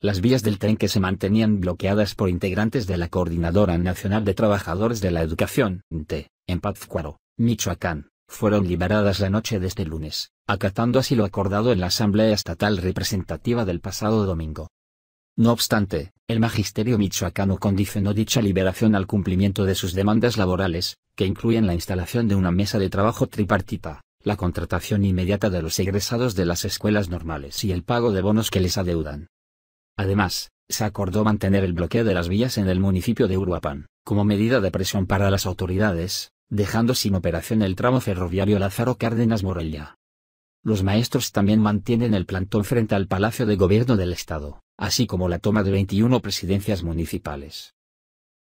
Las vías del tren que se mantenían bloqueadas por integrantes de la Coordinadora Nacional de Trabajadores de la Educación, T, en Pátzcuaro, Michoacán, fueron liberadas la noche de este lunes, acatando así lo acordado en la Asamblea Estatal Representativa del pasado domingo. No obstante, el magisterio michoacano condicionó dicha liberación al cumplimiento de sus demandas laborales, que incluyen la instalación de una mesa de trabajo tripartita, la contratación inmediata de los egresados de las escuelas normales y el pago de bonos que les adeudan. Además, se acordó mantener el bloqueo de las vías en el municipio de Uruapan, como medida de presión para las autoridades, dejando sin operación el tramo ferroviario Lázaro Cárdenas-Morella. Los maestros también mantienen el plantón frente al Palacio de Gobierno del Estado, así como la toma de 21 presidencias municipales.